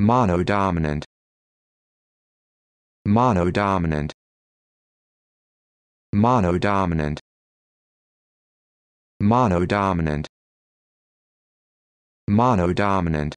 monodominant monodominant monodominant monodominant monodominant